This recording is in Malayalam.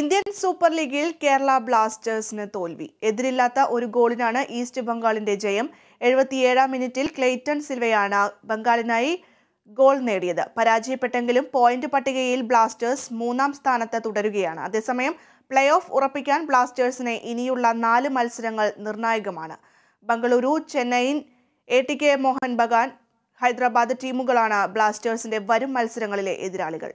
ഇന്ത്യൻ സൂപ്പർ ലീഗിൽ കേരള ബ്ലാസ്റ്റേഴ്സിന് തോൽവി എതിരില്ലാത്ത ഒരു ഗോളിനാണ് ഈസ്റ്റ് ബംഗാളിന്റെ ജയം എഴുപത്തിയേഴാം മിനിറ്റിൽ ക്ലെയ്റ്റൺ സിൽവയാണ് ബംഗാളിനായി ഗോൾ നേടിയത് പരാജയപ്പെട്ടെങ്കിലും പോയിന്റ് പട്ടികയിൽ ബ്ലാസ്റ്റേഴ്സ് മൂന്നാം സ്ഥാനത്ത് തുടരുകയാണ് അതേസമയം പ്ലേ ഓഫ് ഉറപ്പിക്കാൻ ബ്ലാസ്റ്റേഴ്സിനെ ഇനിയുള്ള നാല് മത്സരങ്ങൾ നിർണായകമാണ് Bengaluru Chennaiyin A T K Mohun Bagan Hyderabad ടീമുകളാണ് ബ്ലാസ്റ്റേഴ്സിന്റെ വരും മത്സരങ്ങളിലെ എതിരാളികൾ